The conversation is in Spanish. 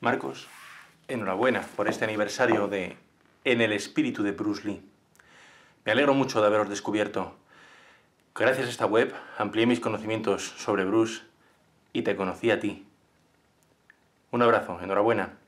Marcos, enhorabuena por este aniversario de En el espíritu de Bruce Lee. Me alegro mucho de haberos descubierto. Gracias a esta web amplié mis conocimientos sobre Bruce y te conocí a ti. Un abrazo, enhorabuena.